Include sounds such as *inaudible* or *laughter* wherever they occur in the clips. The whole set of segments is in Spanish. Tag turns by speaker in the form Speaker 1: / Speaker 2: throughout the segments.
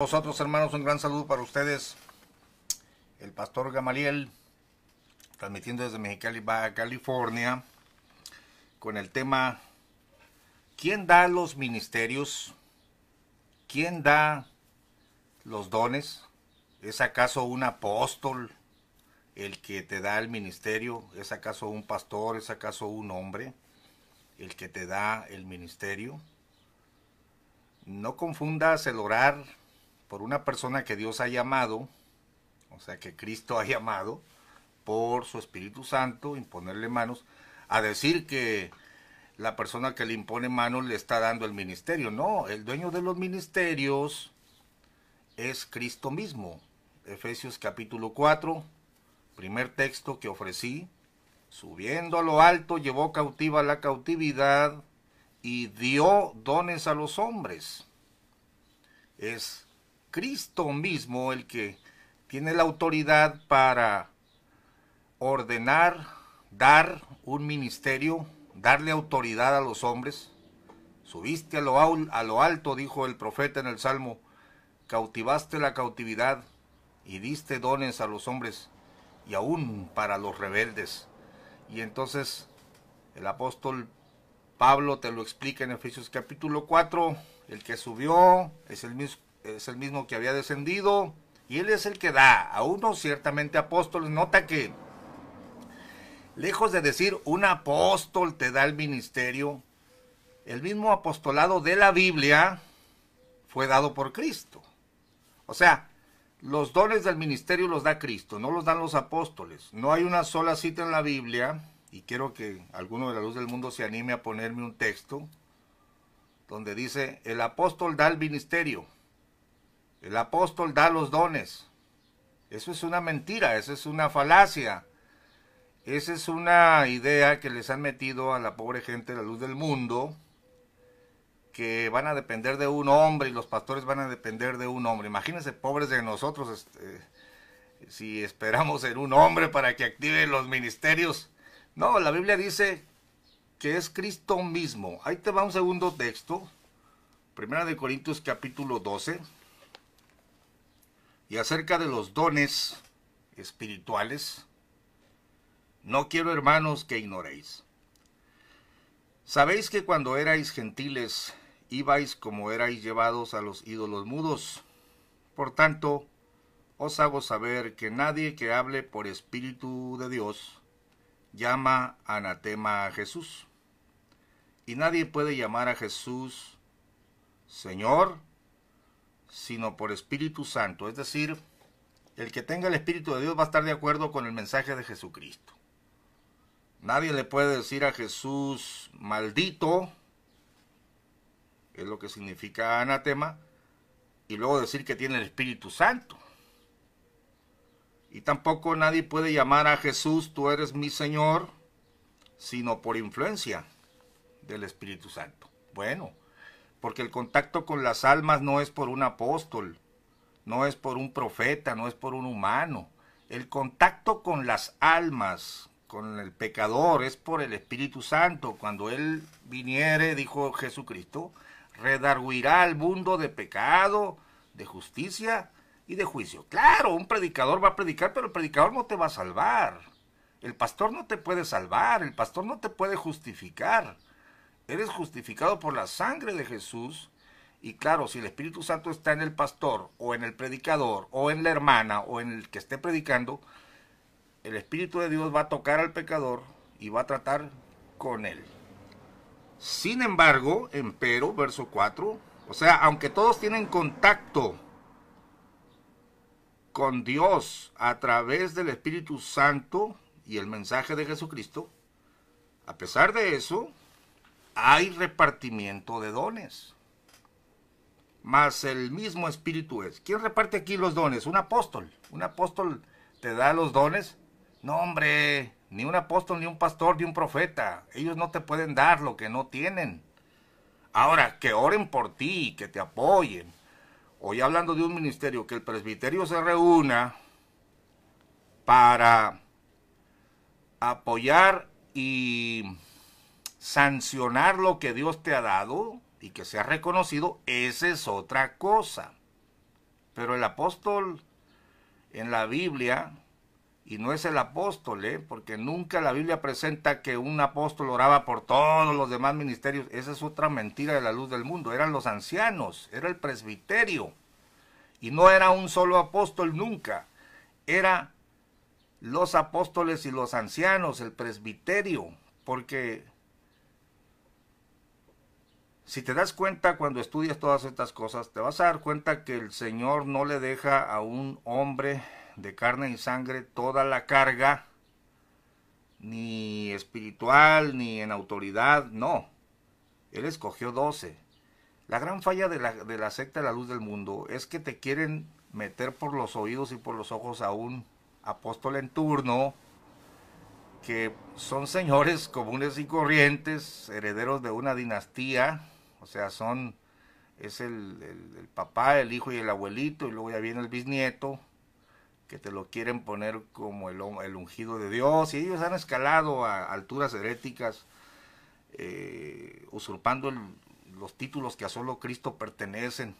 Speaker 1: Vosotros hermanos, un gran saludo para ustedes. El pastor Gamaliel, transmitiendo desde Mexicali, Baja California, con el tema, ¿quién da los ministerios? ¿Quién da los dones? ¿Es acaso un apóstol el que te da el ministerio? ¿Es acaso un pastor? ¿Es acaso un hombre el que te da el ministerio? No confundas el orar por una persona que Dios ha llamado, o sea, que Cristo ha llamado por su Espíritu Santo, imponerle manos, a decir que la persona que le impone manos le está dando el ministerio. No, el dueño de los ministerios es Cristo mismo. Efesios capítulo 4, primer texto que ofrecí. Subiendo a lo alto, llevó cautiva la cautividad y dio dones a los hombres. Es Cristo mismo el que tiene la autoridad para ordenar, dar un ministerio, darle autoridad a los hombres. Subiste a lo, a lo alto, dijo el profeta en el Salmo, cautivaste la cautividad y diste dones a los hombres y aún para los rebeldes. Y entonces el apóstol Pablo te lo explica en Efesios capítulo 4, el que subió es el mismo es el mismo que había descendido y él es el que da a unos ciertamente apóstoles. Nota que, lejos de decir un apóstol te da el ministerio, el mismo apostolado de la Biblia fue dado por Cristo. O sea, los dones del ministerio los da Cristo, no los dan los apóstoles. No hay una sola cita en la Biblia, y quiero que alguno de la luz del mundo se anime a ponerme un texto, donde dice, el apóstol da el ministerio. El apóstol da los dones. Eso es una mentira, eso es una falacia. Esa es una idea que les han metido a la pobre gente la luz del mundo, que van a depender de un hombre y los pastores van a depender de un hombre. Imagínense, pobres de nosotros, este, si esperamos en un hombre para que active los ministerios. No, la Biblia dice que es Cristo mismo. Ahí te va un segundo texto, Primera de Corintios capítulo 12. Y acerca de los dones espirituales, no quiero hermanos que ignoréis. Sabéis que cuando erais gentiles, ibais como erais llevados a los ídolos mudos. Por tanto, os hago saber que nadie que hable por espíritu de Dios llama anatema a Jesús. Y nadie puede llamar a Jesús Señor sino por Espíritu Santo. Es decir, el que tenga el Espíritu de Dios va a estar de acuerdo con el mensaje de Jesucristo. Nadie le puede decir a Jesús maldito, es lo que significa anatema, y luego decir que tiene el Espíritu Santo. Y tampoco nadie puede llamar a Jesús, tú eres mi Señor, sino por influencia del Espíritu Santo. Bueno, porque el contacto con las almas no es por un apóstol, no es por un profeta, no es por un humano. El contacto con las almas, con el pecador, es por el Espíritu Santo. Cuando Él viniere, dijo Jesucristo, redarguirá al mundo de pecado, de justicia y de juicio. Claro, un predicador va a predicar, pero el predicador no te va a salvar. El pastor no te puede salvar, el pastor no te puede justificar eres justificado por la sangre de Jesús. Y claro, si el Espíritu Santo está en el pastor o en el predicador o en la hermana o en el que esté predicando, el Espíritu de Dios va a tocar al pecador y va a tratar con él. Sin embargo, Pero, verso 4, o sea, aunque todos tienen contacto con Dios a través del Espíritu Santo y el mensaje de Jesucristo, a pesar de eso, hay repartimiento de dones. Más el mismo espíritu es. ¿Quién reparte aquí los dones? Un apóstol. Un apóstol te da los dones. No, hombre, ni un apóstol, ni un pastor, ni un profeta. Ellos no te pueden dar lo que no tienen. Ahora, que oren por ti, que te apoyen. Hoy hablando de un ministerio, que el presbiterio se reúna para apoyar y sancionar lo que Dios te ha dado y que se ha reconocido, esa es otra cosa. Pero el apóstol en la Biblia, y no es el apóstol, ¿eh? porque nunca la Biblia presenta que un apóstol oraba por todos los demás ministerios, esa es otra mentira de la luz del mundo, eran los ancianos, era el presbiterio, y no era un solo apóstol nunca, era los apóstoles y los ancianos, el presbiterio, porque si te das cuenta cuando estudias todas estas cosas, te vas a dar cuenta que el Señor no le deja a un hombre de carne y sangre toda la carga, ni espiritual, ni en autoridad, no. Él escogió doce. La gran falla de la, de la secta de la luz del mundo es que te quieren meter por los oídos y por los ojos a un apóstol en turno, que son señores comunes y corrientes, herederos de una dinastía, o sea, son, es el, papá, el hijo y el abuelito, y luego ya viene el bisnieto, que te lo quieren poner como el, el ungido de Dios, y ellos han escalado a alturas heréticas, eh, usurpando los títulos que a solo Cristo pertenecen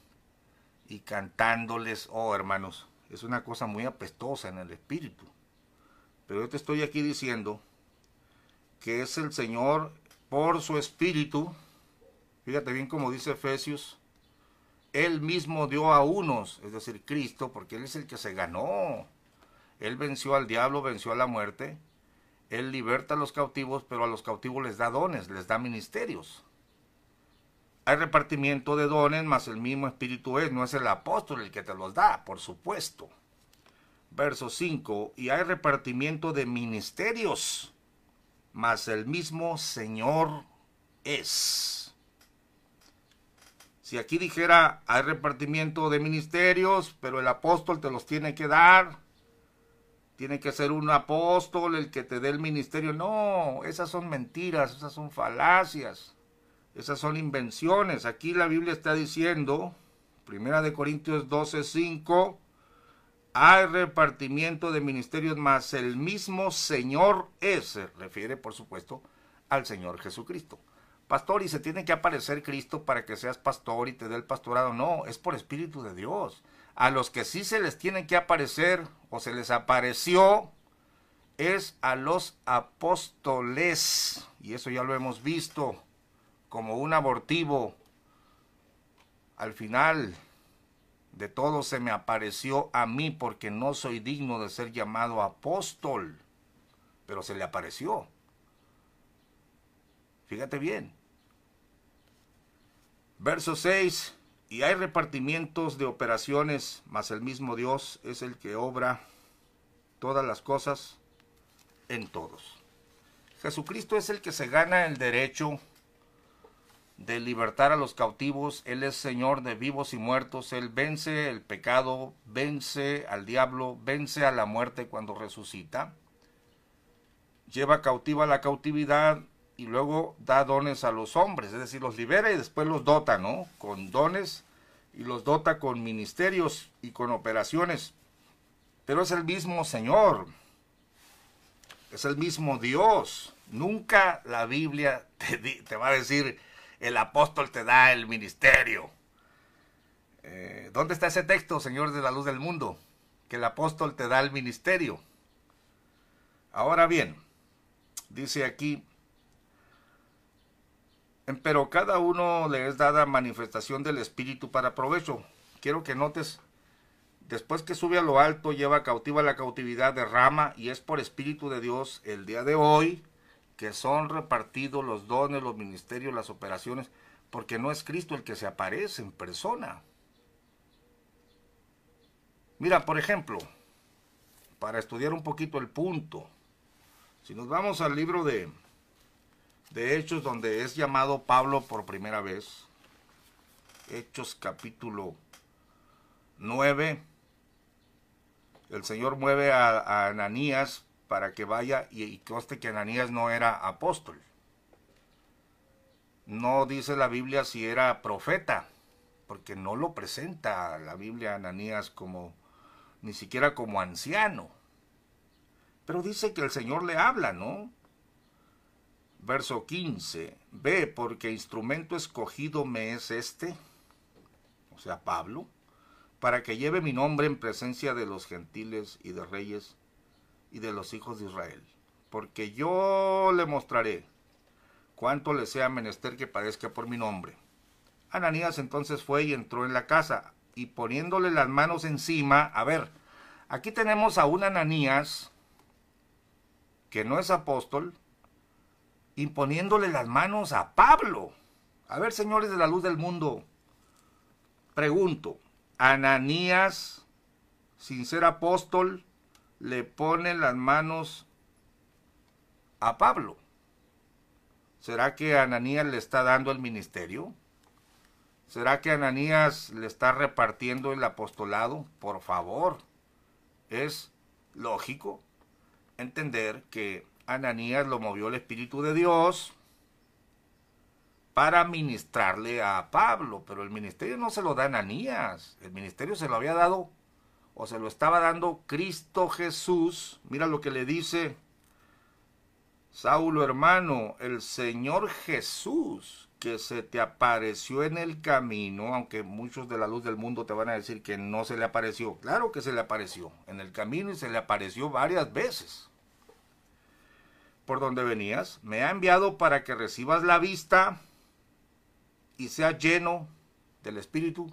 Speaker 1: y cantándoles, oh hermanos, es una cosa muy apestosa en el espíritu. Pero yo te estoy aquí diciendo que es el Señor por su espíritu, Fíjate bien como dice Efesios, Él mismo dio a unos, es decir, Cristo, porque Él es el que se ganó. Él venció al diablo, venció a la muerte. Él liberta a los cautivos, pero a los cautivos les da dones, les da ministerios. Hay repartimiento de dones, mas el mismo Espíritu es, no es el apóstol el que te los da, por supuesto. Verso 5, y hay repartimiento de ministerios, mas el mismo Señor es. Si aquí dijera, hay repartimiento de ministerios, pero el apóstol te los tiene que dar, tiene que ser un apóstol el que te dé el ministerio. No, esas son mentiras, esas son falacias, esas son invenciones. Aquí la Biblia está diciendo, Primera de Corintios 12, 5, hay repartimiento de ministerios, más el mismo Señor es, se refiere por supuesto al Señor Jesucristo pastor y se tiene que aparecer Cristo para que seas pastor y te dé el pastorado. No, es por Espíritu de Dios. A los que sí se les tiene que aparecer o se les apareció es a los apóstoles. Y eso ya lo hemos visto como un abortivo. Al final de todo se me apareció a mí porque no soy digno de ser llamado apóstol. Pero se le apareció. Fíjate bien. Verso 6, y hay repartimientos de operaciones, mas el mismo Dios es el que obra todas las cosas en todos. Jesucristo es el que se gana el derecho de libertar a los cautivos, Él es Señor de vivos y muertos, Él vence el pecado, vence al diablo, vence a la muerte cuando resucita, lleva cautiva la cautividad, y luego da dones a los hombres, es decir, los libera y después los dota, ¿no? Con dones y los dota con ministerios y con operaciones. Pero es el mismo Señor, es el mismo Dios. Nunca la Biblia *laughs* te, va a decir, el apóstol te da el ministerio. Eh, ¿Dónde está ese texto, Señor de la Luz del Mundo? Que el apóstol te da el ministerio. Ahora bien, dice aquí pero cada uno le es dada manifestación del Espíritu para provecho. Quiero que notes, después que sube a lo alto, lleva cautiva la cautividad, derrama, y es por Espíritu de Dios el día de hoy que son repartidos los dones, los ministerios, las operaciones, porque no es Cristo el que se aparece en persona. Mira, por ejemplo, para estudiar un poquito el punto, si nos vamos al libro de de Hechos, donde es llamado Pablo por primera vez. Hechos capítulo 9. El Señor mueve a, Ananías para que vaya y, y conste que Ananías no era apóstol. No dice la Biblia si era profeta, porque no lo presenta la Biblia a Ananías como ni siquiera como anciano. Pero dice que el Señor le habla, ¿no? Verso 15, ve porque instrumento escogido me es este, o sea, Pablo, para que lleve mi nombre en presencia de los gentiles y de reyes y de los hijos de Israel, porque yo le mostraré cuánto le sea menester que padezca por mi nombre. Ananías entonces fue y entró en la casa, y poniéndole las manos encima, a ver, aquí tenemos a un Ananías que no es apóstol, imponiéndole las manos a Pablo. A ver, señores de la luz del mundo, pregunto, Ananías, sin ser apóstol, le pone las manos a Pablo. ¿Será que Ananías le está dando el ministerio? ¿Será que Ananías le está repartiendo el apostolado? Por favor, es lógico entender que Ananías lo movió el Espíritu de Dios para ministrarle a Pablo, pero el ministerio no se lo da Ananías, el ministerio se lo había dado o se lo estaba dando Cristo Jesús. Mira lo que le dice Saulo hermano, el Señor Jesús que se te apareció en el camino, aunque muchos de la luz del mundo te van a decir que no se le apareció. Claro que se le apareció en el camino y se le apareció varias veces por donde venías, me ha enviado para que recibas la vista y sea lleno del Espíritu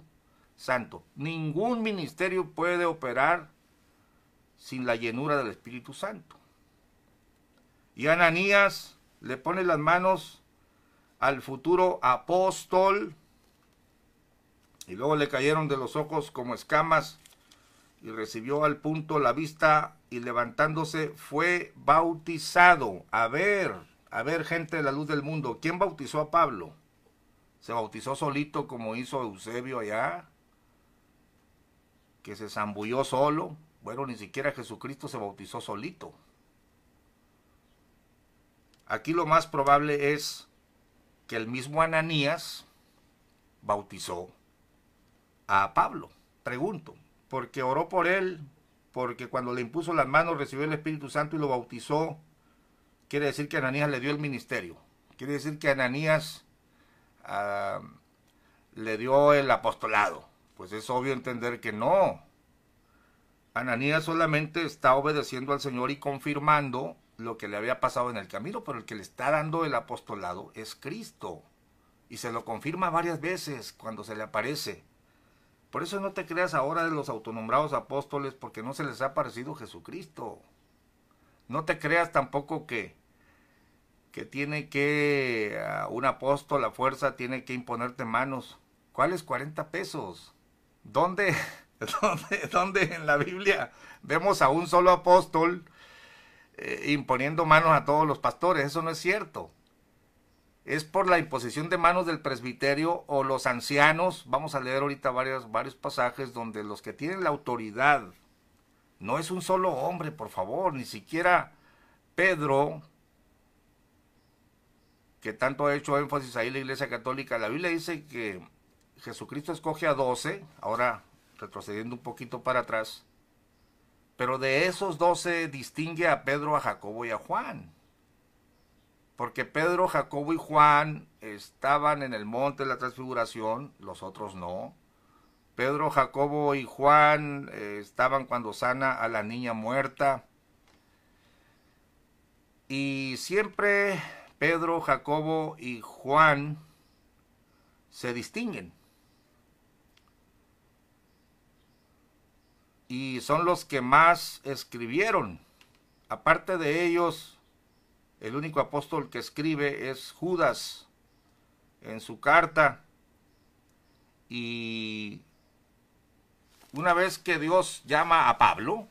Speaker 1: Santo. Ningún ministerio puede operar sin la llenura del Espíritu Santo. Y Ananías le pone las manos al futuro apóstol y luego le cayeron de los ojos como escamas y recibió al punto la vista y levantándose fue bautizado. A ver, a ver gente de la luz del mundo, ¿quién bautizó a Pablo? ¿Se bautizó solito como hizo Eusebio allá? ¿Que se zambulló solo? Bueno, ni siquiera Jesucristo se bautizó solito. Aquí lo más probable es que el mismo Ananías bautizó a Pablo. Pregunto, porque oró por él, porque cuando le impuso las manos recibió el Espíritu Santo y lo bautizó. Quiere decir que Ananías le dio el ministerio. Quiere decir que Ananías ah, le dio el apostolado. Pues es obvio entender que no. Ananías solamente está obedeciendo al Señor y confirmando lo que le había pasado en el camino, pero el que le está dando el apostolado es Cristo. Y se lo confirma varias veces cuando se le aparece. Por eso no te creas ahora de los autonombrados apóstoles, porque no se les ha parecido Jesucristo. No te creas tampoco que, que tiene que ah, un apóstol a fuerza tiene que imponerte manos. ¿Cuáles 40 pesos? *laughs* ¿Dónde, dónde, en la Biblia vemos a un solo apóstol eh, imponiendo manos a todos los pastores? Eso no es cierto es por la imposición de manos del presbiterio o los ancianos. Vamos a leer ahorita varios, varios pasajes donde los que tienen la autoridad, no es un solo hombre, por favor, ni siquiera Pedro, que tanto ha hecho énfasis ahí la Iglesia Católica. La Biblia dice que Jesucristo escoge a doce, ahora retrocediendo un poquito para atrás, pero de esos doce distingue a Pedro, a Jacobo y a Juan porque Pedro, Jacobo y Juan estaban en el monte de la transfiguración, los otros no. Pedro, Jacobo y Juan eh, estaban cuando sana a la niña muerta. Y siempre Pedro, Jacobo y Juan se distinguen. Y son los que más escribieron. Aparte de ellos, el único apóstol que escribe es Judas en su carta. Y una vez que Dios llama a Pablo,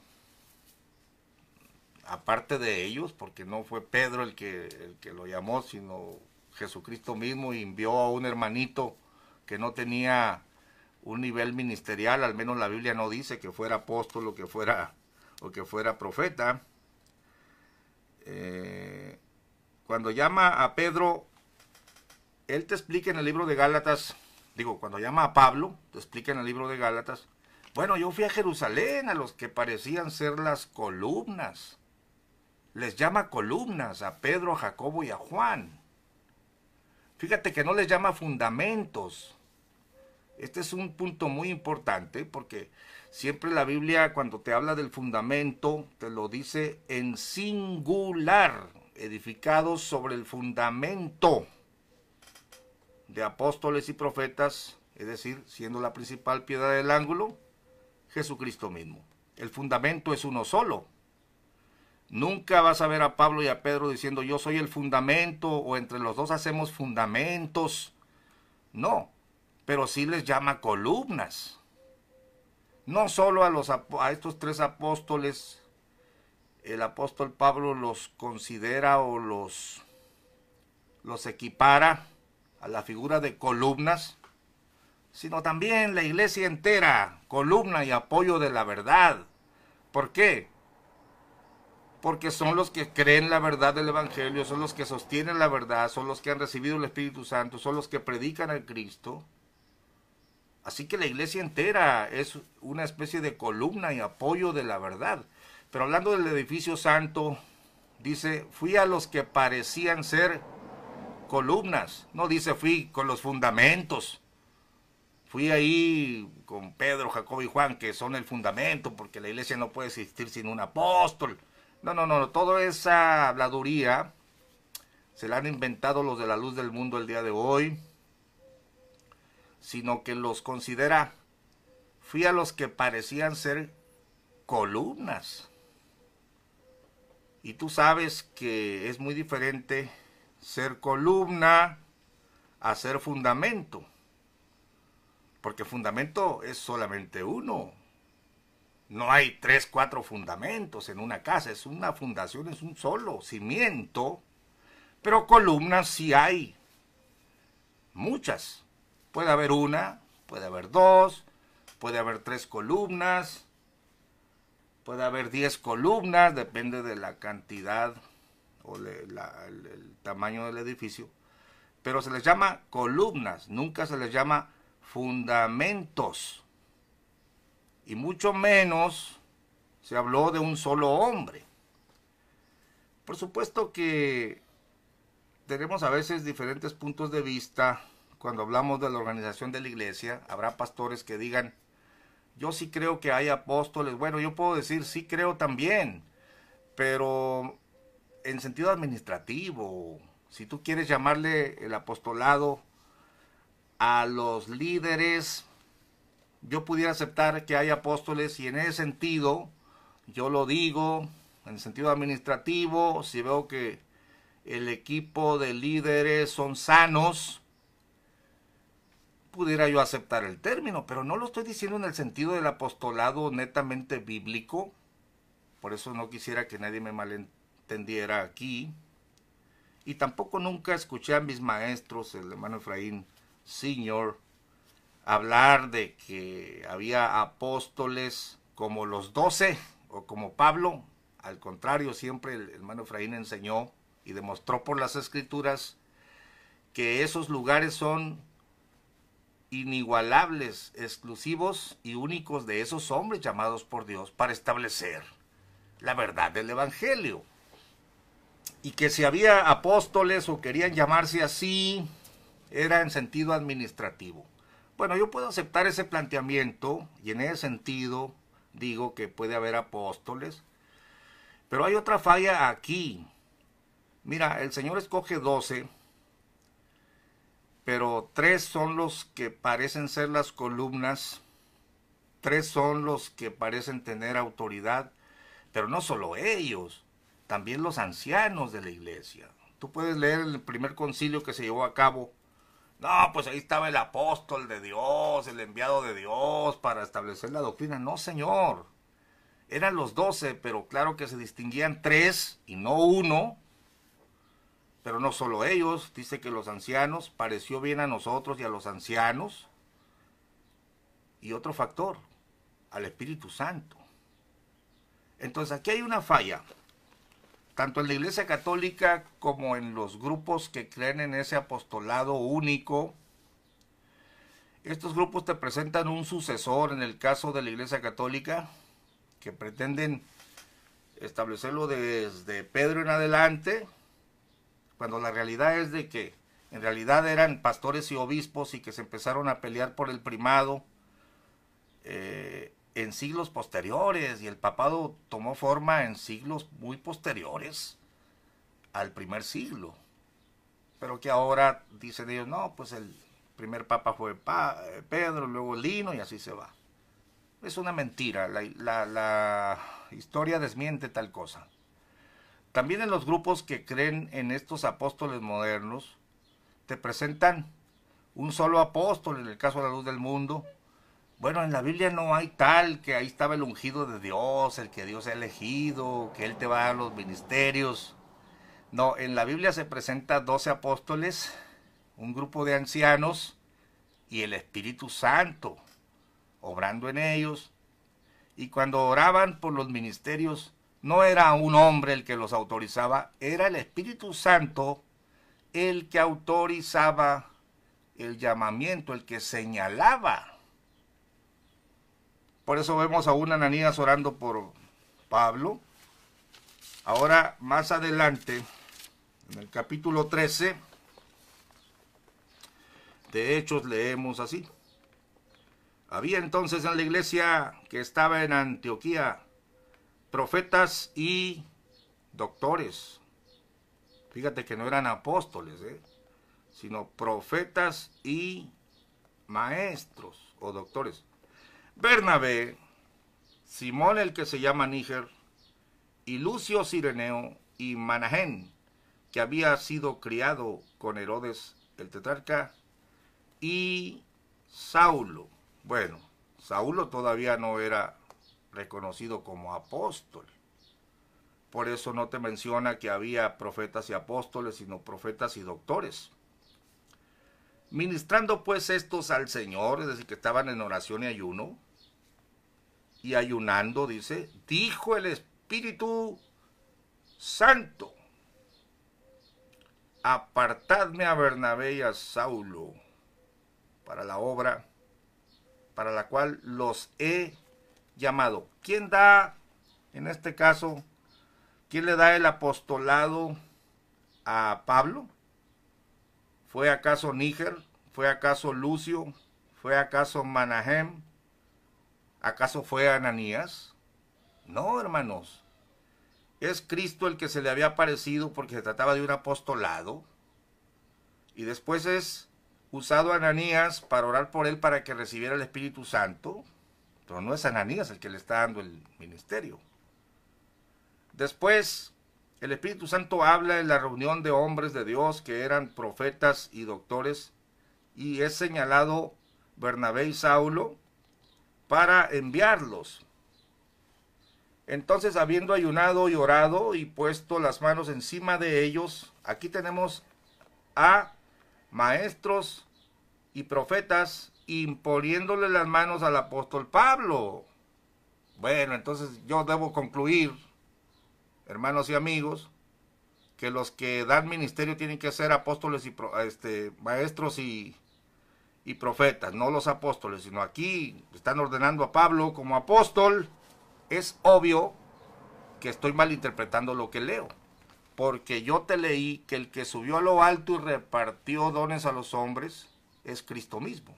Speaker 1: aparte de ellos, porque no fue Pedro el que, el que lo llamó, sino Jesucristo mismo y envió a un hermanito que no tenía un nivel ministerial, al menos la Biblia no dice que fuera apóstol o que fuera, o que fuera profeta. Eh, cuando llama a Pedro, él te explica en el libro de Gálatas, digo, cuando llama a Pablo, te explica en el libro de Gálatas, bueno, yo fui a Jerusalén, a los que parecían ser las columnas. Les llama columnas a Pedro, a Jacobo y a Juan. Fíjate que no les llama fundamentos. Este es un punto muy importante porque siempre la Biblia cuando te habla del fundamento te lo dice en singular edificados sobre el fundamento de apóstoles y profetas, es decir, siendo la principal piedra del ángulo, Jesucristo mismo. El fundamento es uno solo. Nunca vas a ver a Pablo y a Pedro diciendo yo soy el fundamento o entre los dos hacemos fundamentos. No, pero sí les llama columnas. No solo a, los, a estos tres apóstoles el apóstol Pablo los considera o los, los equipara a la figura de columnas, sino también la iglesia entera, columna y apoyo de la verdad. ¿Por qué? Porque son los que creen la verdad del Evangelio, son los que sostienen la verdad, son los que han recibido el Espíritu Santo, son los que predican al Cristo. Así que la iglesia entera es una especie de columna y apoyo de la verdad. Pero hablando del edificio santo, dice, fui a los que parecían ser columnas, no dice fui con los fundamentos. Fui ahí con Pedro, Jacob y Juan, que son el fundamento, porque la iglesia no puede existir sin un apóstol. No, no, no, toda esa habladuría se la han inventado los de la luz del mundo el día de hoy, sino que los considera, fui a los que parecían ser columnas. Y tú sabes que es muy diferente ser columna a ser fundamento. Porque fundamento es solamente uno. No hay tres, cuatro fundamentos en una casa. Es una fundación, es un solo cimiento. Pero columnas sí hay. Muchas. Puede haber una, puede haber dos, puede haber tres columnas, Puede haber 10 columnas, depende de la cantidad o el tamaño del edificio. Pero se les llama columnas, nunca se les llama fundamentos. Y mucho menos se habló de un solo hombre. Por supuesto que tenemos a veces diferentes puntos de vista cuando hablamos de la organización de la iglesia. Habrá pastores que digan, yo sí creo que hay apóstoles. Bueno, yo puedo decir, sí creo también, pero en sentido administrativo, si tú quieres llamarle el apostolado a los líderes, yo pudiera aceptar que hay apóstoles y en ese sentido, yo lo digo, en sentido administrativo, si veo que el equipo de líderes son sanos, pudiera yo aceptar el término, pero no lo estoy diciendo en el sentido del apostolado netamente bíblico, por eso no quisiera que nadie me malentendiera aquí, y tampoco nunca escuché a mis maestros, el hermano Efraín señor hablar de que había apóstoles como los doce o como Pablo, al contrario, siempre el hermano Efraín enseñó y demostró por las escrituras que esos lugares son inigualables, exclusivos y únicos de esos hombres llamados por Dios para establecer la verdad del Evangelio. Y que si había apóstoles o querían llamarse así, era en sentido administrativo. Bueno, yo puedo aceptar ese planteamiento y en ese sentido digo que puede haber apóstoles, pero hay otra falla aquí. Mira, el Señor escoge 12 pero tres son los que parecen ser las columnas, tres son los que parecen tener autoridad, pero no solo ellos, también los ancianos de la iglesia. Tú puedes leer el primer concilio que se llevó a cabo. No, pues ahí estaba el apóstol de Dios, el enviado de Dios para establecer la doctrina. No, señor. Eran los doce, pero claro que se distinguían tres y no uno, pero no solo ellos, dice que los ancianos, pareció bien a nosotros y a los ancianos. Y otro factor, al Espíritu Santo. Entonces aquí hay una falla, tanto en la Iglesia Católica como en los grupos que creen en ese apostolado único. Estos grupos te presentan un sucesor, en el caso de la Iglesia Católica, que pretenden establecerlo desde Pedro en adelante, cuando la realidad es de que en realidad eran pastores y obispos y que se empezaron a pelear por el primado eh, en siglos posteriores y el papado tomó forma en siglos muy posteriores al primer siglo. Pero que ahora dicen ellos, no, pues el primer papa fue eh, Pedro, luego Lino y así se va. Es una mentira, la, la, la historia desmiente tal cosa. También en los grupos que creen en estos apóstoles modernos, te presentan un solo apóstol, en el caso de la luz del mundo. Bueno, en la Biblia no hay tal, que ahí estaba el ungido de Dios, el que Dios ha elegido, que Él te va a dar los ministerios. No, en la Biblia se presentan 12 apóstoles, un grupo de ancianos y el Espíritu Santo, obrando en ellos. Y cuando oraban por los ministerios, no era un hombre el que los autorizaba, era el Espíritu Santo el que autorizaba el llamamiento, el que señalaba. Por eso vemos a una Ananías orando por Pablo. Ahora, más adelante, en el capítulo 13 de Hechos leemos así. Había entonces en la iglesia que estaba en Antioquía profetas y doctores. Fíjate que no eran apóstoles, ¿eh? sino profetas y maestros o doctores. Bernabé, Simón el que se llama Níger, y Lucio Sireneo y Manahén, que había sido criado con Herodes el tetrarca, y Saulo. Bueno, Saulo todavía no era reconocido como apóstol. Por eso no te menciona que había profetas y apóstoles, sino profetas y doctores. Ministrando pues estos al Señor, es decir, que estaban en oración y ayuno, y ayunando, dice, dijo el Espíritu Santo, apartadme a Bernabé y a Saulo para la obra para la cual los he llamado. ¿Quién da, en este caso, quién le da el apostolado a Pablo? ¿Fue acaso Níger? ¿Fue acaso Lucio? ¿Fue acaso Manahem? ¿Acaso fue Ananías? No, hermanos. Es Cristo el que se le había aparecido porque se trataba de un apostolado. Y después es usado Ananías para orar por él para que recibiera el Espíritu Santo. Pero no es Ananías el que le está dando el ministerio. Después, el Espíritu Santo habla en la reunión de hombres de Dios que eran profetas y doctores, y es señalado Bernabé y Saulo para enviarlos. Entonces, habiendo ayunado y orado y puesto las manos encima de ellos, aquí tenemos a maestros y profetas imponiéndole las manos al apóstol Pablo. Bueno, entonces yo debo concluir, hermanos y amigos, que los que dan ministerio tienen que ser apóstoles y este, maestros y, y profetas, no los apóstoles, sino aquí están ordenando a Pablo como apóstol. Es obvio que estoy malinterpretando lo que leo, porque yo te leí que el que subió a lo alto y repartió dones a los hombres es Cristo mismo.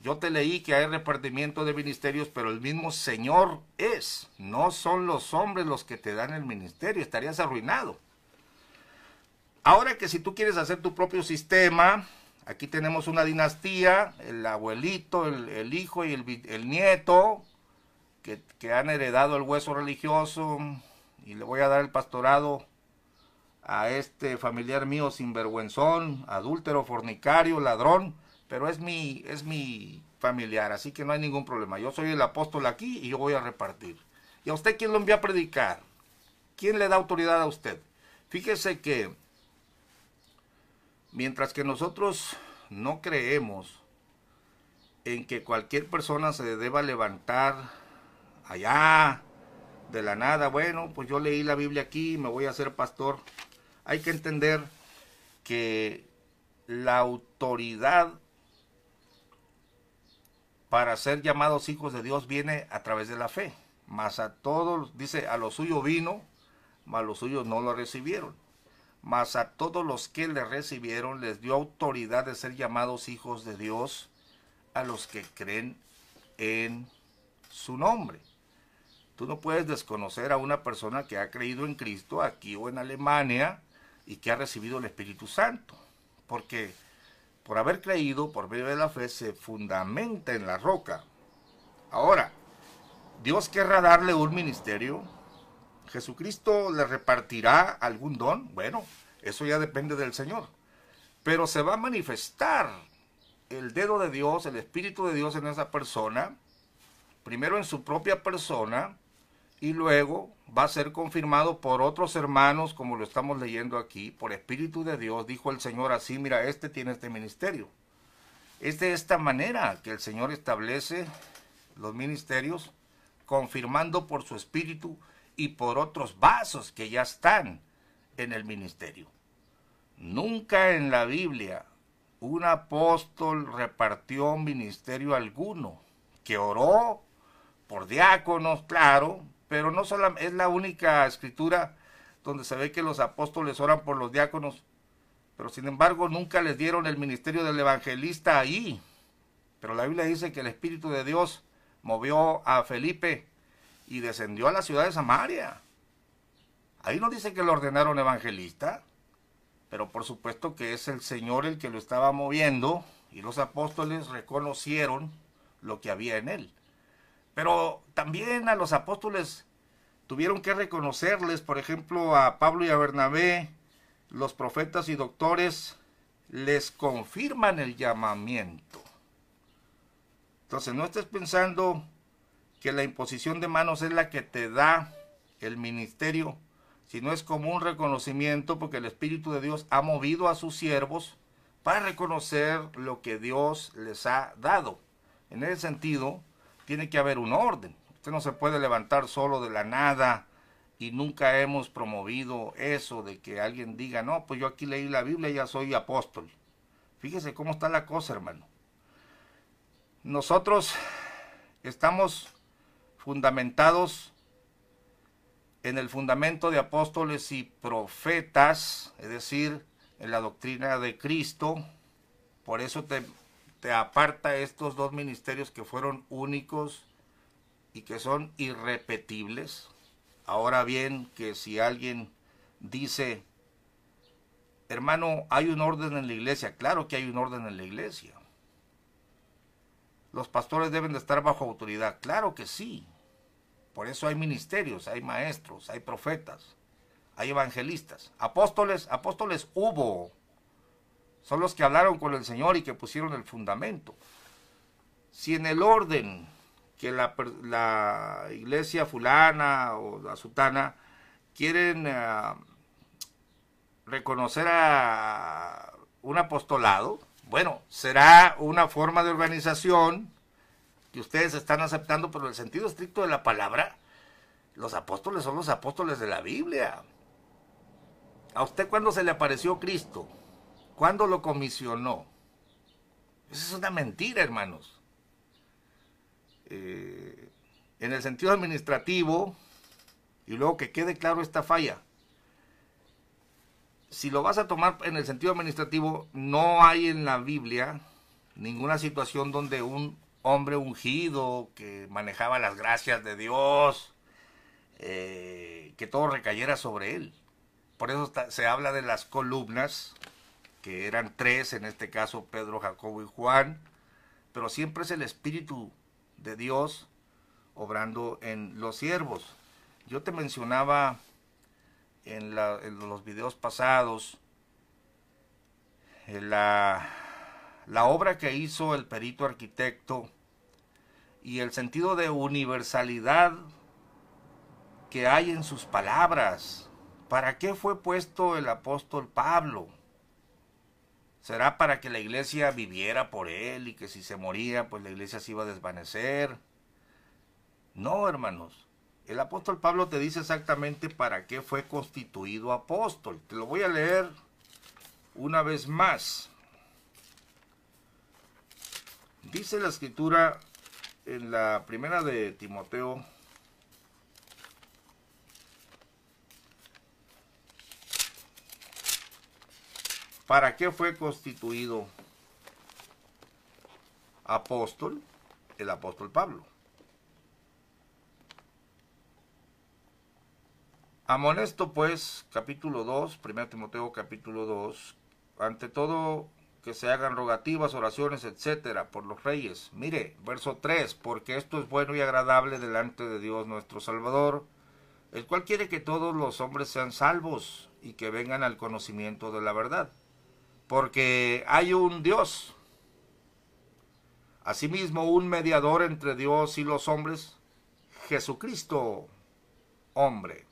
Speaker 1: Yo te leí que hay repartimiento de ministerios, pero el mismo Señor es. No son los hombres los que te dan el ministerio. Estarías arruinado. Ahora que si tú quieres hacer tu propio sistema, aquí tenemos una dinastía, el abuelito, el, hijo y el, nieto, que, que, han heredado el hueso religioso, y le voy a dar el pastorado a este familiar mío sinvergüenzón, adúltero, fornicario, ladrón pero es mi, es mi familiar, así que no hay ningún problema. Yo soy el apóstol aquí y yo voy a repartir. ¿Y a usted quién lo envía a predicar? ¿Quién le da autoridad a usted? Fíjese que mientras que nosotros no creemos en que cualquier persona se deba levantar allá de la nada, bueno, pues yo leí la Biblia aquí, me voy a hacer pastor. Hay que entender que la autoridad para ser llamados hijos de Dios viene a través de la fe. Mas a todos, dice, a los suyos vino, mas los suyos no lo recibieron. Mas a todos los que le recibieron les dio autoridad de ser llamados hijos de Dios a los que creen en su nombre. Tú no puedes desconocer a una persona que ha creído en Cristo aquí o en Alemania y que ha recibido el Espíritu Santo, porque por haber creído por medio de la fe, se fundamenta en la roca. Ahora, Dios querrá darle un ministerio. Jesucristo le repartirá algún don. Bueno, eso ya depende del Señor. Pero se va a manifestar el dedo de Dios, el Espíritu de Dios en esa persona. Primero en su propia persona y luego va a ser confirmado por otros hermanos, como lo estamos leyendo aquí, por Espíritu de Dios, dijo el Señor así, mira, este tiene este ministerio. Es de esta manera que el Señor establece los ministerios, confirmando por su Espíritu y por otros vasos que ya están en el ministerio. Nunca en la Biblia un apóstol repartió ministerio alguno, que oró por diáconos, claro, pero no solamente es la única escritura donde se ve que los apóstoles oran por los diáconos, pero sin embargo nunca les dieron el ministerio del evangelista ahí. Pero la Biblia dice que el Espíritu de Dios movió a Felipe y descendió a la ciudad de Samaria. Ahí no dice que lo ordenaron evangelista, pero por supuesto que es el Señor el que lo estaba moviendo y los apóstoles reconocieron lo que había en él. Pero también a los apóstoles tuvieron que reconocerles, por ejemplo, a Pablo y a Bernabé, los profetas y doctores les confirman el llamamiento. Entonces no estés pensando que la imposición de manos es la que te da el ministerio, sino es como un reconocimiento porque el Espíritu de Dios ha movido a sus siervos para reconocer lo que Dios les ha dado. En ese sentido, tiene que haber un orden. Usted no se puede levantar solo de la nada y nunca hemos promovido eso de que alguien diga, no, pues yo aquí leí la Biblia y ya soy apóstol. Fíjese cómo está la cosa, hermano. Nosotros estamos fundamentados en el fundamento de apóstoles y profetas, es decir, en la doctrina de Cristo. Por eso te te aparta estos dos ministerios que fueron únicos y que son irrepetibles. Ahora bien, que si alguien dice, hermano, hay un orden en la iglesia, claro que hay un orden en la iglesia. Los pastores deben de estar bajo autoridad, claro que sí. Por eso hay ministerios, hay maestros, hay profetas, hay evangelistas. Apóstoles, apóstoles hubo, son los que hablaron con el Señor y que pusieron el fundamento. Si en el orden que la, iglesia fulana o la sutana quieren eh, reconocer a un apostolado, bueno, será una forma de organización que ustedes están aceptando, pero en el sentido estricto de la palabra, los apóstoles son los apóstoles de la Biblia. ¿A usted cuando se le apareció Cristo? ¿Cuándo lo comisionó? Esa es una mentira, hermanos. Eh, en el sentido administrativo, y luego que quede claro esta falla, si lo vas a tomar en el sentido administrativo, no hay en la Biblia ninguna situación donde un hombre ungido que manejaba las gracias de Dios, eh, que todo recayera sobre él. Por eso se habla de las columnas que eran tres, en este caso Pedro, Jacobo y Juan, pero siempre es el Espíritu de Dios obrando en los siervos. Yo te mencionaba en, los videos pasados eh, la, la obra que hizo el perito arquitecto y el sentido de universalidad que hay en sus palabras. ¿Para qué fue puesto el apóstol Pablo? ¿Será para que la iglesia viviera por él y que si se moría, pues la iglesia se iba a desvanecer? No, hermanos. El apóstol Pablo te dice exactamente para qué fue constituido apóstol. Te lo voy a leer una vez más. Dice la escritura en la primera de Timoteo ¿Para qué fue constituido apóstol el apóstol Pablo? Amonesto pues, capítulo 2, 1 Timoteo capítulo 2, ante todo que se hagan rogativas, oraciones, etcétera, por los reyes. Mire, verso 3, porque esto es bueno y agradable delante de Dios nuestro Salvador, el cual quiere que todos los hombres sean salvos y que vengan al conocimiento de la verdad porque hay un Dios, asimismo un mediador entre Dios y los hombres, Jesucristo, hombre,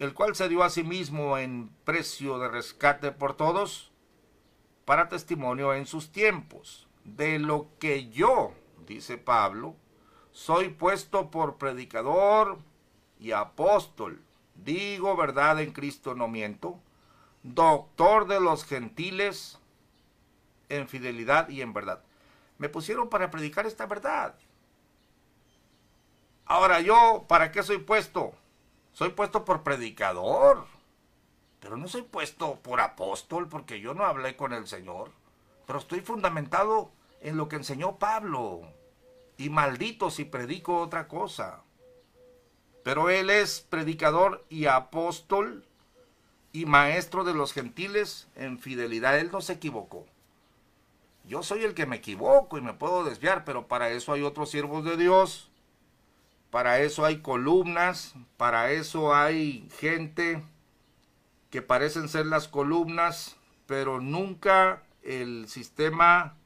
Speaker 1: el cual se dio a sí mismo en precio de rescate por todos, para testimonio en sus tiempos, de lo que yo, dice Pablo, soy puesto por predicador y apóstol, digo verdad en Cristo, no miento, doctor de los gentiles en fidelidad y en verdad. Me pusieron para predicar esta verdad. Ahora yo, ¿para qué soy puesto? Soy puesto por predicador, pero no soy puesto por apóstol porque yo no hablé con el Señor, pero estoy fundamentado en lo que enseñó Pablo. Y maldito si predico otra cosa. Pero él es predicador y apóstol y maestro de los gentiles en fidelidad. Él no se equivocó. Yo soy el que me equivoco y me puedo desviar, pero para eso hay otros siervos de Dios, para eso hay columnas, para eso hay gente que parecen ser las columnas, pero nunca el sistema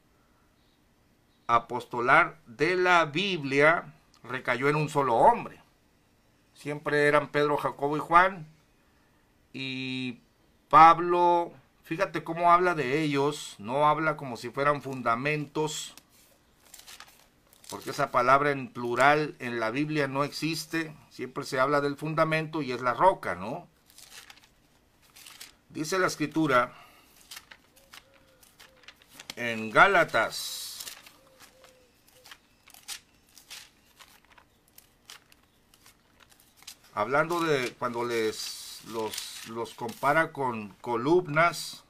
Speaker 1: apostolar de la Biblia recayó en un solo hombre. Siempre eran Pedro, Jacobo y Juan, y Pablo, fíjate cómo habla de ellos, no habla como si fueran fundamentos, porque esa palabra en plural en la Biblia no existe, siempre se habla del fundamento y es la roca, ¿no? Dice la escritura en Gálatas. Hablando de cuando les los los compara con columnas.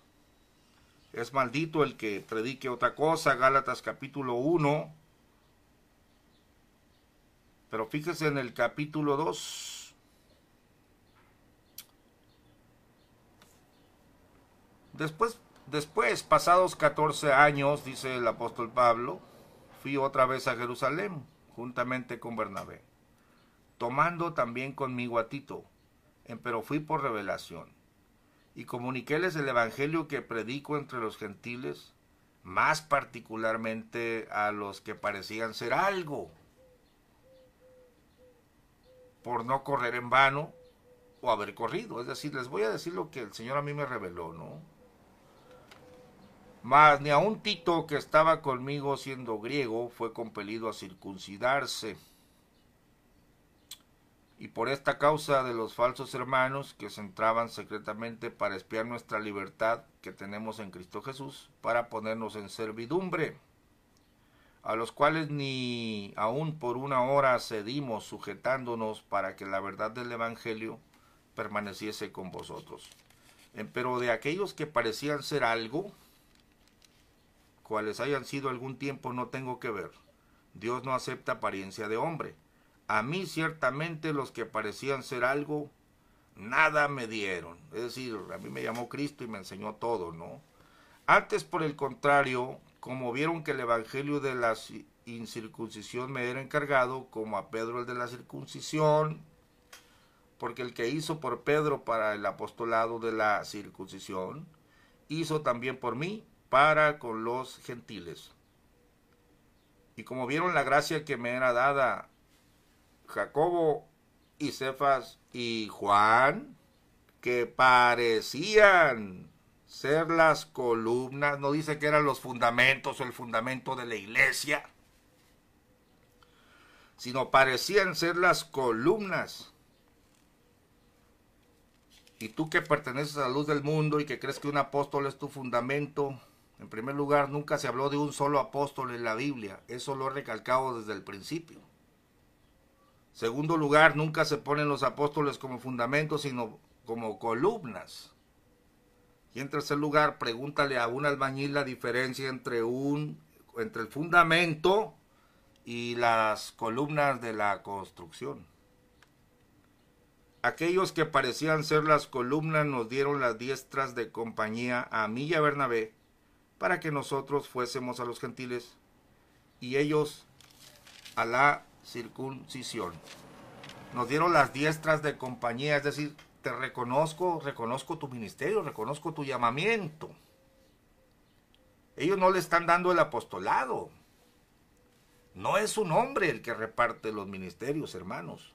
Speaker 1: Es maldito el que predique otra cosa, Gálatas capítulo 1. Pero fíjese en el capítulo 2. Después, después, pasados 14 años, dice el apóstol Pablo, fui otra vez a Jerusalén, juntamente con Bernabé, tomando también conmigo a Tito pero fui por revelación. Y comuniquéles el Evangelio que predico entre los gentiles, más particularmente a los que parecían ser algo, por no correr en vano o haber corrido. Es decir, les voy a decir lo que el Señor a mí me reveló, ¿no? Mas ni a un Tito que estaba conmigo siendo griego fue compelido a circuncidarse y por esta causa de los falsos hermanos que se entraban secretamente para espiar nuestra libertad que tenemos en Cristo Jesús, para ponernos en servidumbre, a los cuales ni aun por una hora cedimos sujetándonos para que la verdad del Evangelio permaneciese con vosotros. Eh, pero de aquellos que parecían ser algo, cuales hayan sido algún tiempo, no tengo que ver. Dios no acepta apariencia de hombre a mí ciertamente los que parecían ser algo, nada me dieron. Es decir, a mí me llamó Cristo y me enseñó todo, ¿no? Antes, por el contrario, como vieron que el Evangelio de la incircuncisión me era encargado, como a Pedro el de la circuncisión, porque el que hizo por Pedro para el apostolado de la circuncisión, hizo también por mí para con los gentiles. Y como vieron la gracia que me era dada Jacobo y Cefas y Juan, que parecían ser las columnas, no dice que eran los fundamentos o el fundamento de la iglesia, sino parecían ser las columnas. Y tú que perteneces a la luz del mundo y que crees que un apóstol es tu fundamento, en primer lugar, nunca se habló de un solo apóstol en la Biblia, eso lo he recalcado desde el principio. Segundo lugar, nunca se ponen los apóstoles como fundamentos, sino como columnas. Y en tercer lugar, pregúntale a un albañil la diferencia entre, un, entre el fundamento y las columnas de la construcción. Aquellos que parecían ser las columnas nos dieron las diestras de compañía a mí y a Bernabé para que nosotros fuésemos a los gentiles y ellos a la circuncisión. Nos dieron las diestras de compañía, es decir, te reconozco, reconozco tu ministerio, reconozco tu llamamiento. Ellos no le están dando el apostolado. No es un hombre el que reparte los ministerios, hermanos.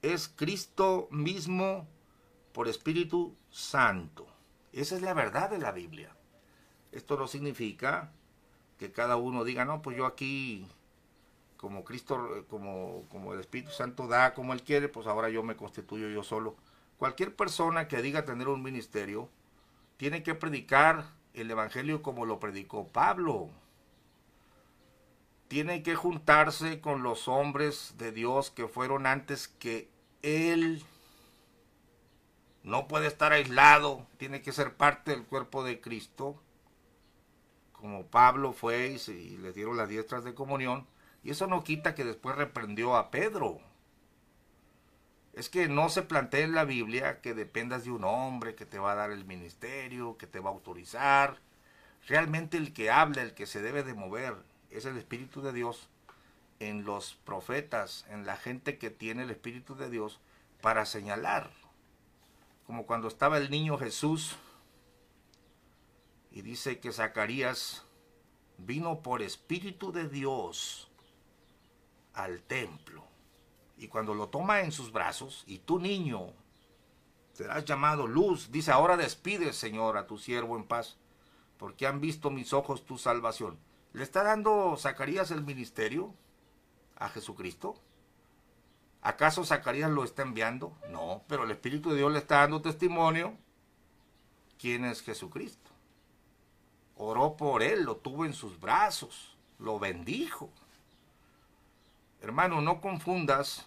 Speaker 1: Es Cristo mismo por Espíritu Santo. Esa es la verdad de la Biblia. Esto no significa que cada uno diga, no, pues yo aquí como Cristo, como, el Espíritu Santo da como Él quiere, pues ahora yo me constituyo yo solo. Cualquier persona que diga tener un ministerio, tiene que predicar el Evangelio como lo predicó Pablo. Tiene que juntarse con los hombres de Dios que fueron antes que Él. No puede estar aislado, tiene que ser parte del cuerpo de Cristo, como Pablo fue y, y le dieron las diestras de comunión y eso no quita que después reprendió a Pedro. Es que no se plantea en la Biblia que dependas de un hombre que te va a dar el ministerio, que te va a autorizar. Realmente el que habla, el que se debe de mover, es el Espíritu de Dios en los profetas, en la gente que tiene el Espíritu de Dios para señalar. Como cuando estaba el niño Jesús y dice que Zacarías vino por Espíritu de Dios al templo. Y cuando lo toma en sus brazos, y tú niño, serás llamado luz, dice, ahora despide, Señor, a tu siervo en paz, porque han visto mis ojos tu salvación. ¿Le está dando Zacarías el ministerio a Jesucristo? ¿Acaso Zacarías lo está enviando? No, pero el Espíritu de Dios le está dando testimonio quién es Jesucristo. Oró por él, lo tuvo en sus brazos, lo bendijo hermano, no confundas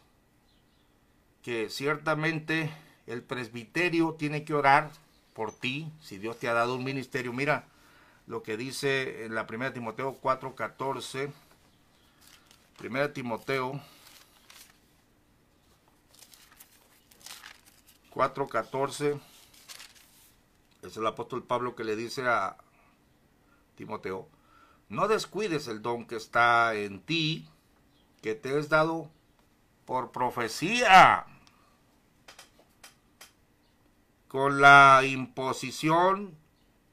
Speaker 1: que ciertamente el presbiterio tiene que orar por ti, si Dios te ha dado un ministerio. Mira lo que dice en la primera Timoteo 4:14. Primera Timoteo 4:14 es el apóstol Pablo que le dice a Timoteo, no descuides el don que está en ti, que te has dado por profecía, con la imposición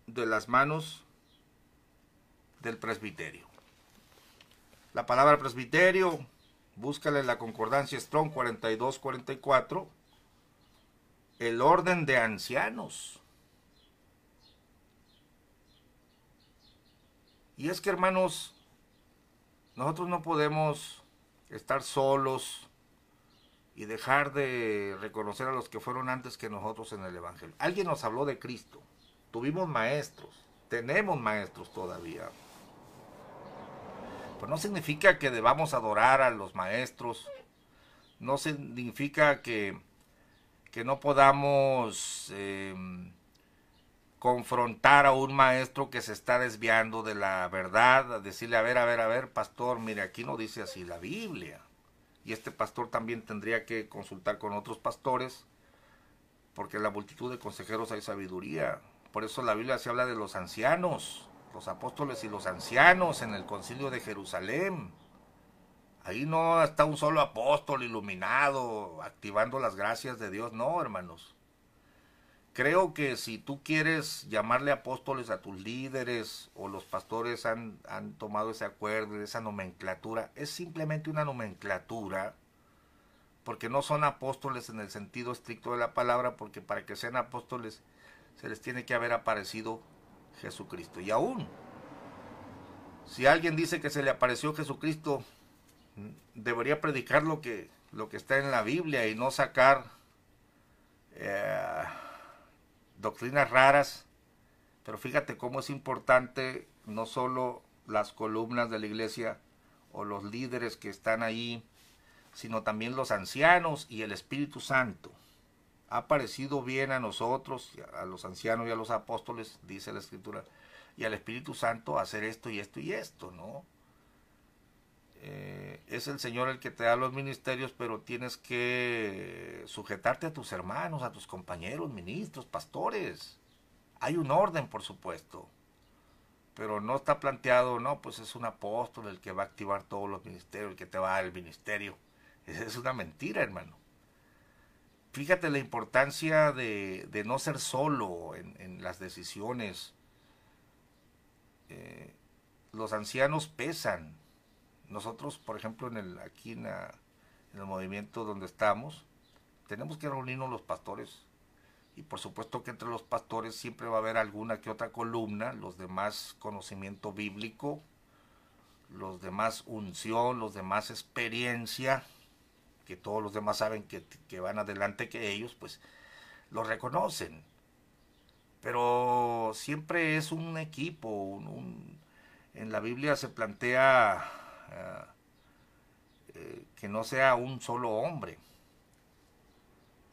Speaker 1: de las manos del presbiterio. La palabra presbiterio, búscale la concordancia Strong 4244... el orden de ancianos. Y es que, hermanos, nosotros no podemos estar solos y dejar de reconocer a los que fueron antes que nosotros en el Evangelio. Alguien nos habló de Cristo, tuvimos maestros, tenemos maestros todavía. Pero pues no significa que debamos adorar a los maestros, no significa que, no podamos... Eh, confrontar a un maestro que se está desviando de la verdad, decirle, a ver, a ver, a ver, pastor, mire, aquí no dice así la Biblia. Y este pastor también tendría que consultar con otros pastores, porque en la multitud de consejeros hay sabiduría. Por eso la Biblia se habla de los ancianos, los apóstoles y los ancianos en el concilio de Jerusalén. Ahí no está un solo apóstol iluminado, activando las gracias de Dios, no, hermanos creo que si tú quieres llamarle apóstoles a tus líderes o los pastores han, tomado ese acuerdo, esa nomenclatura, es simplemente una nomenclatura porque no son apóstoles en el sentido estricto de la palabra, porque para que sean apóstoles se les tiene que haber aparecido Jesucristo. Y aún, si alguien dice que se le apareció Jesucristo, debería predicar lo que, lo que está en la Biblia y no sacar eh, doctrinas raras, pero fíjate cómo es importante no solo las columnas de la iglesia o los líderes que están ahí, sino también los ancianos y el Espíritu Santo. Ha parecido bien a nosotros, a los ancianos y a los apóstoles, dice la Escritura, y al Espíritu Santo hacer esto y esto y esto, ¿no? Eh, es el Señor el que te da los ministerios, pero tienes que sujetarte a tus hermanos, a tus compañeros, ministros, pastores. Hay un orden, por supuesto, pero no está planteado, no, pues es un apóstol el que va a activar todos los ministerios, el que te va al ministerio. *laughs* es una mentira, hermano. Fíjate la importancia de, no ser solo en, las decisiones. Eh, los ancianos pesan, nosotros, por ejemplo, en el, aquí en, el movimiento donde estamos, tenemos que reunirnos los pastores y por supuesto que entre los pastores siempre va a haber alguna que otra columna, los demás conocimiento bíblico, los demás unción, los demás experiencia, que todos los demás saben que, van adelante que ellos, pues los reconocen. Pero siempre es un equipo, en la Biblia se plantea eh, que no sea un solo hombre.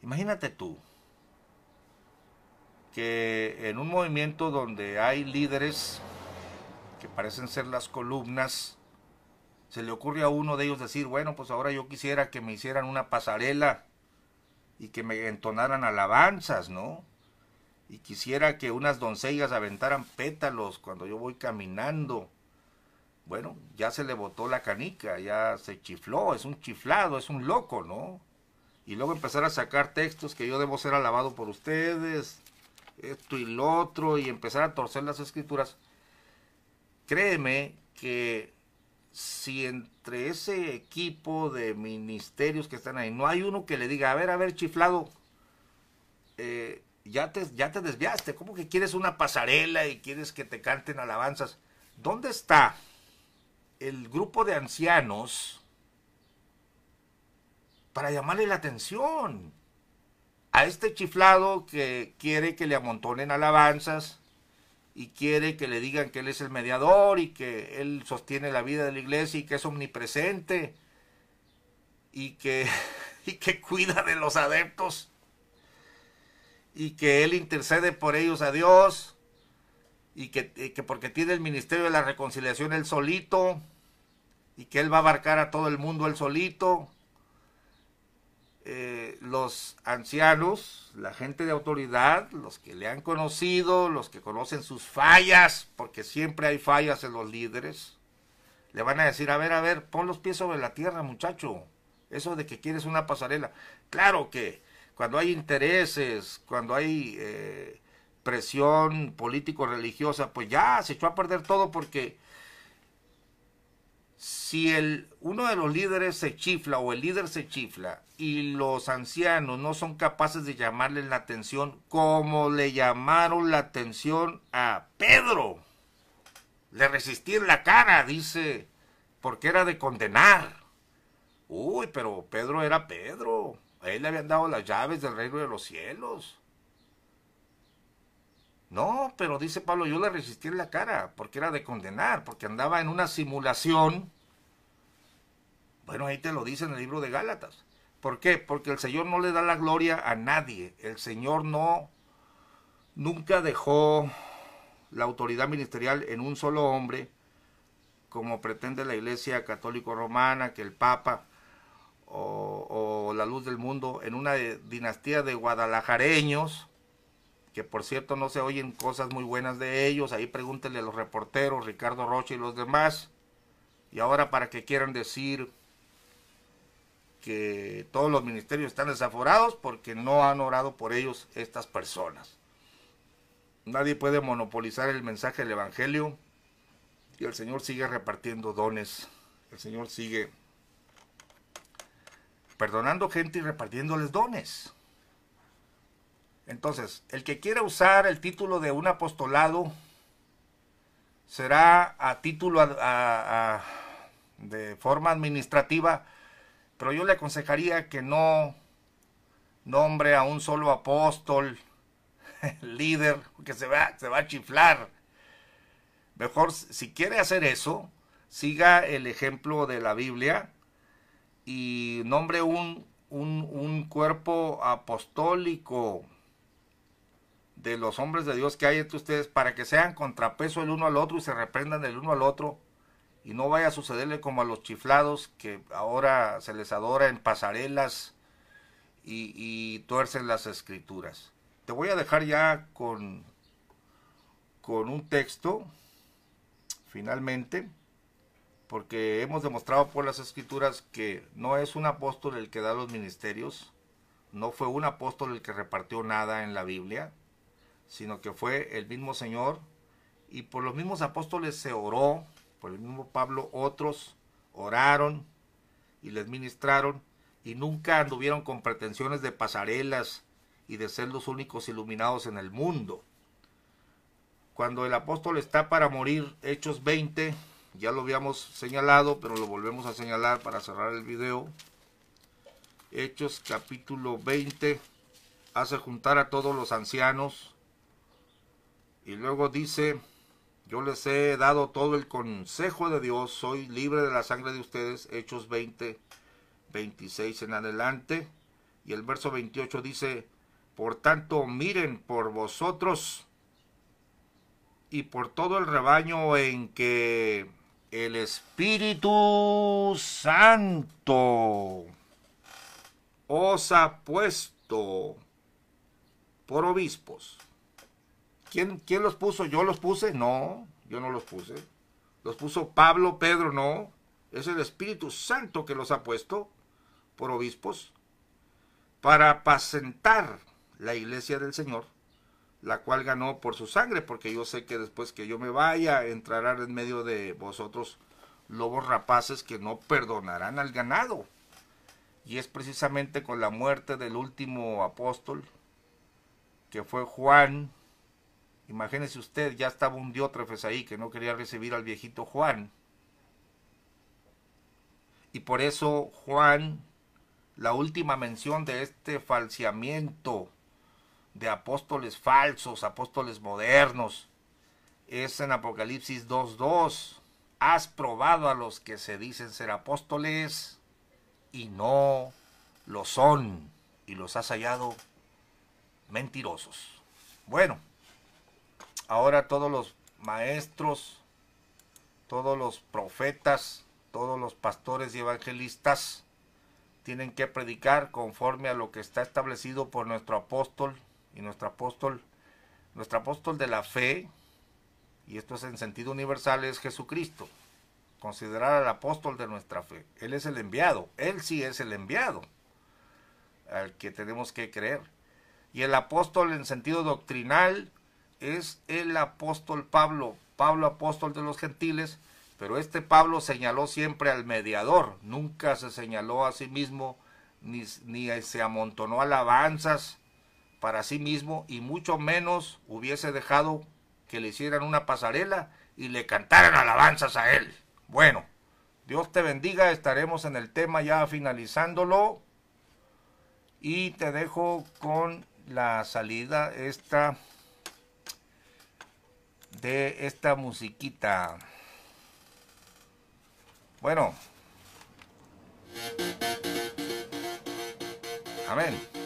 Speaker 1: Imagínate tú que en un movimiento donde hay líderes que parecen ser las columnas, se le ocurre a uno de ellos decir, bueno, pues ahora yo quisiera que me hicieran una pasarela y que me entonaran alabanzas, ¿no? Y quisiera que unas doncellas aventaran pétalos cuando yo voy caminando bueno, ya se le botó la canica, ya se chifló, es un chiflado, es un loco, ¿no? Y luego empezar a sacar textos que yo debo ser alabado por ustedes, esto y lo otro, y empezar a torcer las escrituras. Créeme que si entre ese equipo de ministerios que están ahí no hay uno que le diga, a ver, a ver, chiflado, eh, ya, te, ya te desviaste, ¿cómo que quieres una pasarela y quieres que te canten alabanzas? ¿Dónde está el grupo de ancianos para llamarle la atención a este chiflado que quiere que le amontonen alabanzas y quiere que le digan que él es el mediador y que él sostiene la vida de la iglesia y que es omnipresente y que, *laughs* y que cuida de los adeptos y que él intercede por ellos a Dios y que, y que porque tiene el ministerio de la reconciliación él solito y que él va a abarcar a todo el mundo él solito. Eh, los ancianos, la gente de autoridad, los que le han conocido, los que conocen sus fallas, porque siempre hay fallas en los líderes, le van a decir, a ver, a ver, pon los pies sobre la tierra, muchacho. Eso de que quieres una pasarela. Claro que cuando hay intereses, cuando hay eh, presión político-religiosa, pues ya se echó a perder todo porque si el, uno de los líderes se chifla o el líder se chifla y los ancianos no son capaces de llamarle la atención como le llamaron la atención a Pedro, le resistir la cara, dice, porque era de condenar. Uy, pero Pedro era Pedro, a él le habían dado las llaves del reino de los cielos. No, pero dice Pablo, yo le resistí en la cara, porque era de condenar, porque andaba en una simulación. Bueno, ahí te lo dice en el libro de Gálatas. ¿Por qué? Porque el Señor no le da la gloria a nadie. El Señor no, nunca dejó la autoridad ministerial en un solo hombre, como pretende la Iglesia católica Romana, que el Papa o la luz del mundo, en una dinastía de guadalajareños que por cierto no se oyen cosas muy buenas de ellos, ahí pregúntenle a los reporteros, Ricardo Rocha y los demás, y ahora para que quieran decir que todos los ministerios están desaforados porque no han orado por ellos estas personas. Nadie puede monopolizar el mensaje del Evangelio y el Señor sigue repartiendo dones, el Señor sigue perdonando gente y repartiéndoles dones. Entonces, el que quiera usar el título de un apostolado será a título de forma administrativa, pero yo le aconsejaría que no nombre a un solo apóstol, *laughs* líder, que se va, a chiflar. Mejor, si quiere hacer eso, siga el ejemplo de la Biblia y nombre un, un cuerpo apostólico de los hombres de Dios que hay entre ustedes para que sean contrapeso el uno al otro y se reprendan el uno al otro y no vaya a sucederle como a los chiflados que ahora se les adora en pasarelas y, y tuercen las escrituras. Te voy a dejar ya con, con un texto, finalmente, porque hemos demostrado por las escrituras que no es un apóstol el que da los ministerios, no fue un apóstol el que repartió nada en la Biblia, sino que fue el mismo Señor y por los mismos apóstoles se oró, por el mismo Pablo otros oraron y les ministraron y nunca anduvieron con pretensiones de pasarelas y de ser los únicos iluminados en el mundo. Cuando el apóstol está para morir, Hechos 20, ya lo habíamos señalado, pero lo volvemos a señalar para cerrar el video. Hechos capítulo 20 hace juntar a todos los ancianos y luego dice, yo les he dado todo el consejo de Dios, soy libre de la sangre de ustedes, Hechos 20, 26 en adelante. Y el verso 28 dice, por tanto miren por vosotros y por todo el rebaño en que el Espíritu Santo os ha puesto por obispos ¿Quién, los puso? ¿Yo los puse? No, yo no los puse. ¿Los puso Pablo, Pedro? No. Es el Espíritu Santo que los ha puesto por obispos para apacentar la iglesia del Señor, la cual ganó por su sangre, porque yo sé que después que yo me vaya entrarán en medio de vosotros lobos rapaces que no perdonarán al ganado. Y es precisamente con la muerte del último apóstol, que fue Juan, Imagínese usted, ya estaba un diótrefes ahí que no quería recibir al viejito Juan. Y por eso Juan, la última mención de este falseamiento de apóstoles falsos, apóstoles modernos, es en Apocalipsis 2.2. Has probado a los que se dicen ser apóstoles y no lo son, y los has hallado mentirosos. Bueno. Ahora todos los maestros, todos los profetas, todos los pastores y evangelistas tienen que predicar conforme a lo que está establecido por nuestro apóstol y nuestro apóstol, nuestro apóstol de la fe, y esto es en sentido universal, es Jesucristo. Considerar al apóstol de nuestra fe. Él es el enviado, él sí es el enviado al que tenemos que creer. Y el apóstol en sentido doctrinal es el apóstol Pablo, Pablo apóstol de los gentiles, pero este Pablo señaló siempre al mediador, nunca se señaló a sí mismo, ni, ni se amontonó alabanzas para sí mismo, y mucho menos hubiese dejado que le hicieran una pasarela y le cantaran alabanzas a él. Bueno, Dios te bendiga, estaremos en el tema ya finalizándolo. Y te dejo con la salida esta de esta musiquita. Bueno. Amén.